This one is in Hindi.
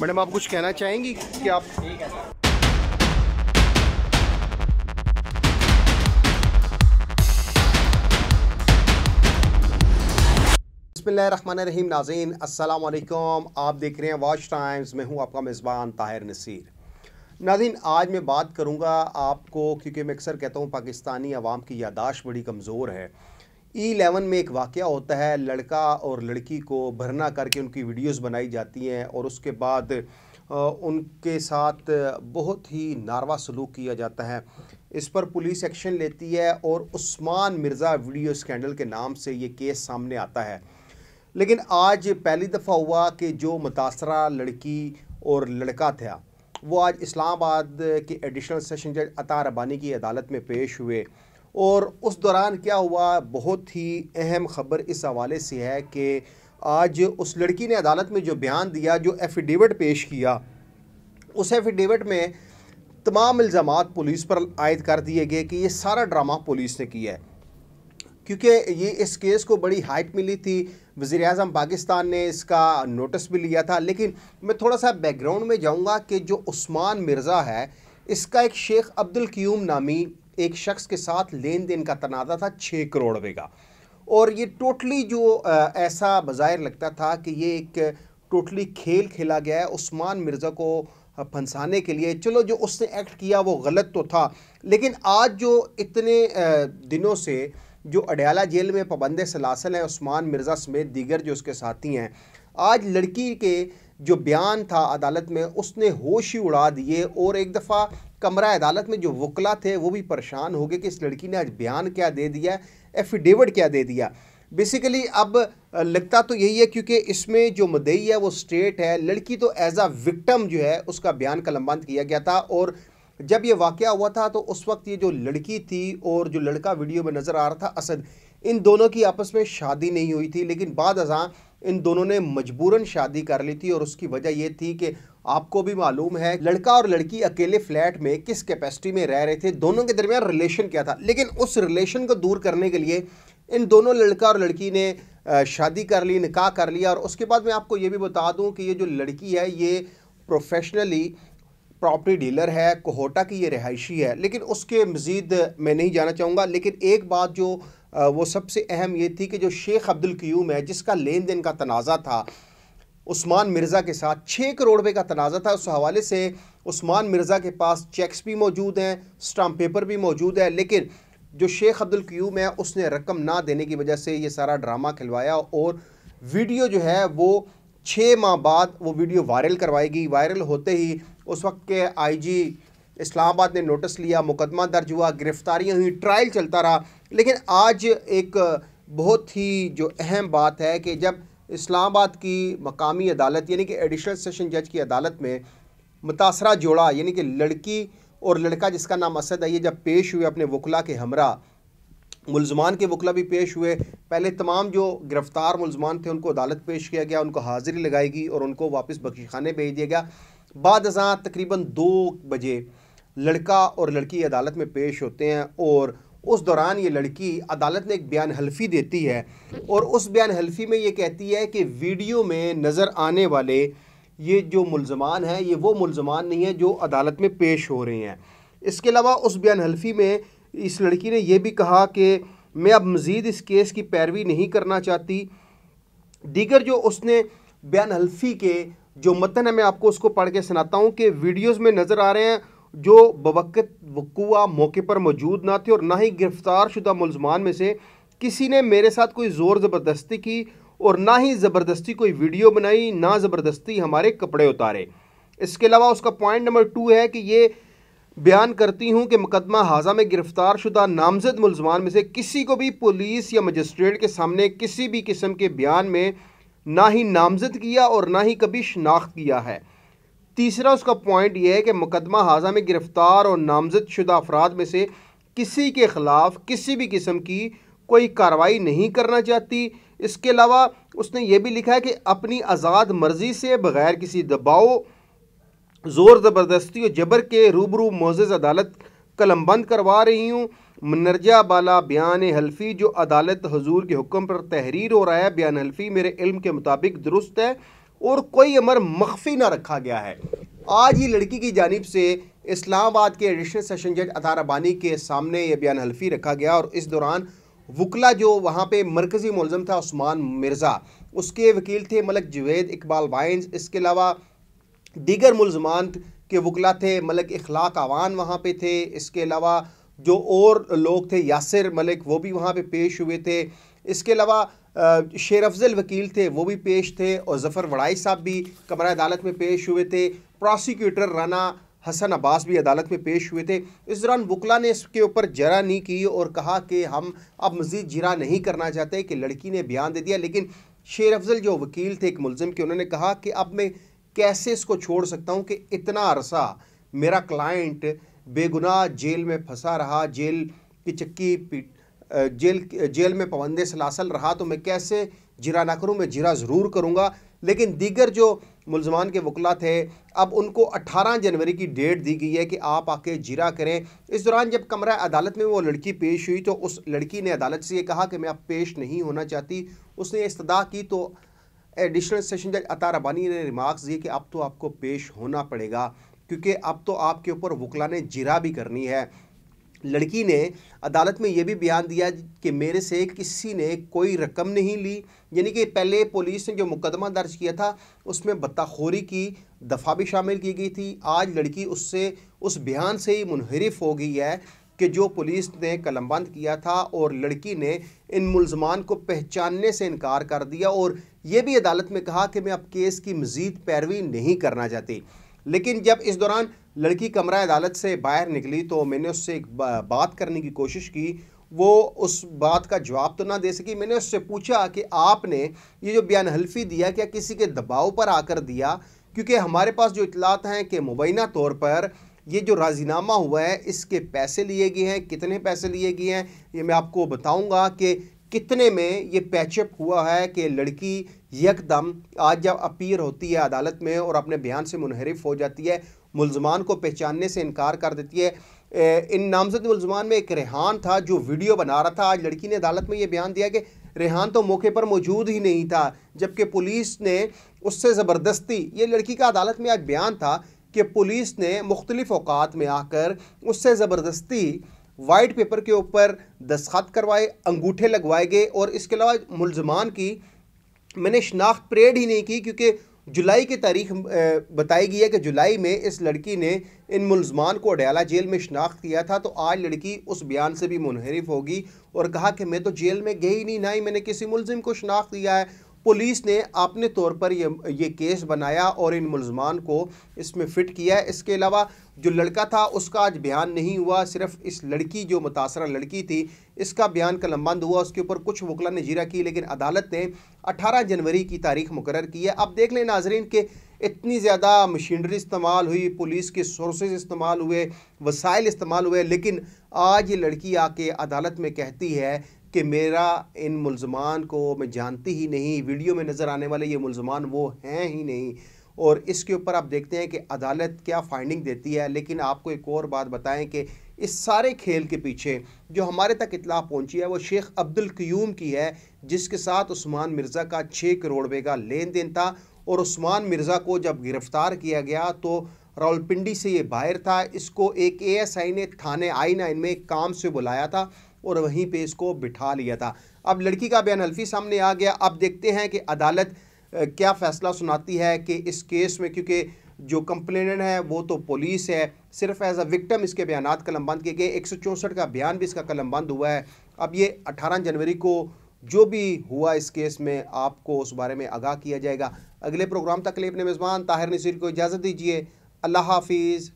मैडम आप कुछ कहना चाहेंगी कि आप ठीक रहीम नाजीन आप देख रहे हैं वॉच टाइम्स मैं हूं आपका मेज़बान ताहिर नसीर नाजीन आज मैं बात करूंगा आपको क्योंकि मैं अक्सर कहता हूं पाकिस्तानी आवाम की यादाश्त बड़ी कमज़ोर है ई e इलेवन में एक वाक़ होता है लड़का और लड़की को भरना करके उनकी वीडियोस बनाई जाती हैं और उसके बाद उनके साथ बहुत ही नारवा सलूक किया जाता है इस पर पुलिस एक्शन लेती है और उस्मान मिर्ज़ा वीडियो स्कैंडल के नाम से ये केस सामने आता है लेकिन आज पहली दफ़ा हुआ कि जो मुतासरा लड़की और लड़का था वो आज इस्लामाबाद के एडिशनल सेशन जज अता रबानी की अदालत में पेश हुए और उस दौरान क्या हुआ बहुत ही अहम ख़बर इस हवाले से है कि आज उस लड़की ने अदालत में जो बयान दिया जो एफिडेविट पेश किया उस एफिडेविट में तमाम इल्ज़ाम पुलिस पर आयद कर दिए गए कि ये सारा ड्रामा पुलिस ने किया है क्योंकि ये इस केस को बड़ी हाइट मिली थी वज़ी अजम पाकिस्तान ने इसका नोटिस भी लिया था लेकिन मैं थोड़ा सा बैकग्राउंड में जाऊँगा कि जो उस्मान मिर्ज़ा है इसका एक शेख अब्दुल क्यूम नामी एक शख्स के साथ लेन देन का तनाज़ा था छः करोड़ रुपये का और ये टोटली जो ऐसा बाज़ाहिर लगता था कि ये एक टोटली खेल खेला गया है उस्मान मिर्ज़ा को फंसाने के लिए चलो जो उसने एक्ट किया वो गलत तो था लेकिन आज जो इतने दिनों से जो अडयाला जेल में पाबंद सलासल हैं उस्मान मिर्ज़ा समेत दीगर जो उसके साथी हैं आज लड़की के जो बयान था अदालत में उसने होश ही उड़ा दिए और एक दफ़ा कमरा अदालत में जो वकला थे वो भी परेशान हो गए कि इस लड़की ने आज बयान क्या दे दिया एफिडेविट क्या दे दिया बेसिकली अब लगता तो यही है क्योंकि इसमें जो मदई है वो स्टेट है लड़की तो एज आ विक्टम जो है उसका बयान कलमबंद किया गया था और जब ये वाक़ हुआ था तो उस वक्त ये जो लड़की थी और जो लड़का वीडियो में नज़र आ रहा था असद इन दोनों की आपस में शादी नहीं हुई थी लेकिन बाद अजा इन दोनों ने मजबूरन शादी कर ली थी और उसकी वजह यह थी कि आपको भी मालूम है लड़का और लड़की अकेले फ्लैट में किस कैपेसिटी में रह रहे थे दोनों के दरमियान रिलेशन क्या था लेकिन उस रिलेशन को दूर करने के लिए इन दोनों लड़का और लड़की ने शादी कर ली निकाह कर लिया और उसके बाद मैं आपको ये भी बता दूं कि ये जो लड़की है ये प्रोफेशनली प्रॉपर्टी डीलर है कोहोटा की ये रहायशी है लेकिन उसके मज़ीद मैं नहीं जाना चाहूँगा लेकिन एक बात जो वो सबसे अहम ये थी कि जो शेख अब्दुल क्यूम है जिसका लेन देन का तनाज़ा था उस्मान मिर्ज़ा के साथ छः करोड़ रुपये का तनाज़ा था उस हवाले से उस्मान मिर्ज़ा के पास चेक्स भी मौजूद हैं स्टाम्प पेपर भी मौजूद है लेकिन जो शेख अब्दुल क्यूम है उसने रकम ना देने की वजह से ये सारा ड्रामा खिलवाया और वीडियो जो है वो छः माह बाद वो वीडियो वायरल करवाई गई वायरल होते ही उस वक्त के आईजी इस्लामाबाद ने नोटिस लिया मुकदमा दर्ज हुआ गिरफ्तारियां हुई ट्रायल चलता रहा लेकिन आज एक बहुत ही जो अहम बात है कि जब इस्लामाबाद की मकामी अदालत यानी कि एडिशनल सेशन जज की अदालत में मुतासरा जोड़ा यानी कि लड़की और लड़का जिसका नाम असद है ये जब पेश हुए अपने वकला के हमरा मुलजमान के वकला भी पेश हुए पहले तमाम जो गिरफ़्तार मुलजमान थे उनको अदालत पेश किया गया उनको हाज़िरी लगाई गई और उनको वापस बख्शी खाने भेज दिया गया बाद तकरीबन दो बजे लड़का और लड़की अदालत में पेश होते हैं और उस दौरान ये लड़की अदालत ने एक बयान हल्फी देती है और उस बयान हल्फी में ये कहती है कि वीडियो में नज़र आने वाले ये जो मुलजमान हैं ये वो मुलजमान नहीं हैं जो अदालत में पेश हो रहे हैं इसके अलावा उस बयान हल्फी में इस लड़की ने यह भी कहा कि मैं अब मज़ीद इस केस की पैरवी नहीं करना चाहती दीगर जो उसने बयान हल्फी के जो मतन है मैं आपको उसको पढ़ के सुनाता हूँ कि वीडियोज़ में नज़र आ रहे हैं जो बवक़त वकुआ मौके पर मौजूद ना थे और ना ही गिरफ़्तार शुदा मुलजमान में से किसी ने मेरे साथ कोई ज़ोर ज़बरदस्ती की और ना ही ज़बरदस्ती कोई वीडियो बनाई ना ज़बरदस्ती हमारे कपड़े उतारे इसके अलावा उसका पॉइंट नंबर टू है कि ये बयान करती हूँ कि मुकदमा हाजा में गिरफ़्तार शुदा नामजद मुलजमान में से किसी को भी पुलिस या मजिस्ट्रेट के सामने किसी भी किस्म के बयान में ना ही नामजद किया और ना ही कभी शनाख्त किया है तीसरा उसका पॉइंट यह है कि मुकदमा हाजा में गिरफ़्तार और नामजद शुदा अफराद में से किसी के ख़िलाफ़ किसी भी किस्म की कोई कार्रवाई नहीं करना चाहती इसके अलावा उसने ये भी लिखा है कि अपनी आज़ाद मर्ज़ी से बग़ैर किसी दबाव ज़ोर ज़बरदस्ती और जबर के रूबरू मोज़ अदालत कलम बंद करवा रही हूँ मनरजा बाला बयान हल्फी जो अदालत हजूर के हुक्म पर तहरीर हो रहा है बयान हल्फी मेरे इल्म के मुताबिक दुरुस्त है और कोई अमर मख्फी ना रखा गया है आज ही लड़की की जानब से इस्लामाबाद के एडिशनल सेशन जज अतार अबानी के सामने ये बयान हल्फी रखा गया और इस दौरान वकला जो वहाँ पे मरकज़ी मुलम था उस्मान मिर्ज़ा उसके वकील थे मलक जवेद इकबाल वाइन्स इसके अलावा दीगर मुलजमान के वकला थे मलक इखलाक आवान वहाँ पे थे इसके अलावा जो और लोग थे यासिर मलिक वो भी वहाँ पे पेश हुए थे इसके अलावा शेर अफजल वकील थे वो भी पेश थे और जफ़र वड़ाई साहब भी कमरा अदालत में पेश हुए थे प्रोसिक्यूटर राना हसन अब्बास भी अदालत में पेश हुए थे इस दौरान वकला ने इसके ऊपर जरा नहीं की और कहा कि हम अब मज़ीद जरा नहीं करना चाहते कि लड़की ने बयान दे दिया लेकिन शेर अफजल जो वकील थे एक मुलम के उन्होंने कहा कि अब मैं कैसे इसको छोड़ सकता हूँ कि इतना अरसा मेरा क्लाइंट बेगुनाह जेल में फंसा रहा जेल की चक्की पीट जेल जेल में पवंदे सलासल रहा तो मैं कैसे जिरा ना करूँ मैं जिरा ज़रूर करूँगा लेकिन दीगर जो मुलजमान के वकला थे अब उनको 18 जनवरी की डेट दी गई है कि आप आके जिरा करें इस दौरान जब कमरा अदालत में वो लड़की पेश हुई तो उस लड़की ने अदालत से ये कहा कि मैं अब पेश नहीं होना चाहती उसने इस्तः की तो एडिशनल सेशन जज अता रबानी ने रिमार्क्स दिए कि अब तो आपको पेश होना पड़ेगा क्योंकि अब तो आपके ऊपर वकला ने जिरा भी करनी है लड़की ने अदालत में यह भी बयान दिया कि मेरे से किसी ने कोई रकम नहीं ली यानी कि पहले पुलिस ने जो मुकदमा दर्ज किया था उसमें बत्ताखोरी की दफ़ा भी शामिल की गई थी आज लड़की उससे उस बयान से ही मुनहरफ हो गई है कि जो पुलिस ने कलमबंद किया था और लड़की ने इन मुलजमान को पहचानने से इनकार कर दिया और ये भी अदालत में कहा कि मैं अब केस की मज़ीद पैरवी नहीं करना चाहती लेकिन जब इस दौरान लड़की कमरा अदालत से बाहर निकली तो मैंने उससे एक बात करने की कोशिश की वो उस बात का जवाब तो ना दे सकी मैंने उससे पूछा कि आपने ये जो बयान हल्फी दिया क्या किसी के दबाव पर आकर दिया क्योंकि हमारे पास जो इतलात हैं कि मुबैना तौर पर ये जो राजीनामा हुआ है इसके पैसे लिए गए हैं कितने पैसे लिए गए हैं ये मैं आपको बताऊंगा कि कितने में ये पैचअप हुआ है कि लड़की यकदम आज जब अपीयर होती है अदालत में और अपने बयान से मुनहरफ हो जाती है मुलजमान को पहचानने से इनकार कर देती है इन नामजद मुलजमान में एक रेहान था जो वीडियो बना रहा था आज लड़की ने अदालत में ये बयान दिया कि रेहान तो मौके पर मौजूद ही नहीं था जबकि पुलिस ने उससे ज़बरदस्ती ये लड़की का अदालत में आज बयान था कि पुलिस ने मुख्तलिफ़ अवकात में आकर उससे ज़बरदस्ती वाइट पेपर के ऊपर दस्खत करवाए अंगूठे लगवाए गए और इसके अलावा मुलजमान की मैंने शनाख्त परेड ही नहीं की क्योंकि जुलाई की तारीख बताई गई है कि जुलाई में इस लड़की ने इन मुलजमान को अडयाला जेल में शनाख्त किया था तो आज लड़की उस बयान से भी मुनहरफ होगी और कहा कि मैं तो जेल में गई नहीं ना ही मैंने किसी मुलजिम को शनाख्त किया है पुलिस ने अपने तौर पर ये ये केस बनाया और इन मुलजमान को इसमें फ़िट किया है इसके अलावा जो लड़का था उसका आज बयान नहीं हुआ सिर्फ इस लड़की जो मुतासर लड़की थी इसका बयान बंद हुआ उसके ऊपर कुछ वकला ने जीरा की लेकिन अदालत ने 18 जनवरी की तारीख मुकर की है अब देख लें नाजरीन के इतनी ज़्यादा मशीनरी इस्तेमाल हुई पुलिस के सोर्सेज इस्तेमाल हुए वसाइल इस्तेमाल हुए लेकिन आज ये लड़की आके अदालत में कहती है कि मेरा इन मुलजमान को मैं जानती ही नहीं वीडियो में नज़र आने वाले ये मुलजमान वो हैं ही नहीं और इसके ऊपर आप देखते हैं कि अदालत क्या फाइंडिंग देती है लेकिन आपको एक और बात बताएं कि इस सारे खेल के पीछे जो हमारे तक इतला पहुंची है वो शेख अब्दुल क्यूम की है जिसके साथ उस्मान मिर्ज़ा का छः करोड़ रुपये का लेन देन था और उस्मान मिर्ज़ा को जब गिरफ़्तार किया गया तो रावलपिंडी से ये बाहर था इसको एक एएसआई ने थाने आई नाइन में काम से बुलाया था और वहीं पे इसको बिठा लिया था अब लड़की का बयान अल्फी सामने आ गया अब देखते हैं कि अदालत क्या फैसला सुनाती है कि इस केस में क्योंकि जो कंप्लेनेंट है वो तो पुलिस है सिर्फ एज अ विक्टम इसके बयान कलम बंद किए गए एक का बयान भी इसका कलम बंद हुआ है अब ये अट्ठारह जनवरी को जो भी हुआ इस केस में आपको उस बारे में आगाह किया जाएगा अगले प्रोग्राम तक लिए अपने मेज़बान ताहिर नसीर को इजाज़त दीजिए अल्लाह हाफिज़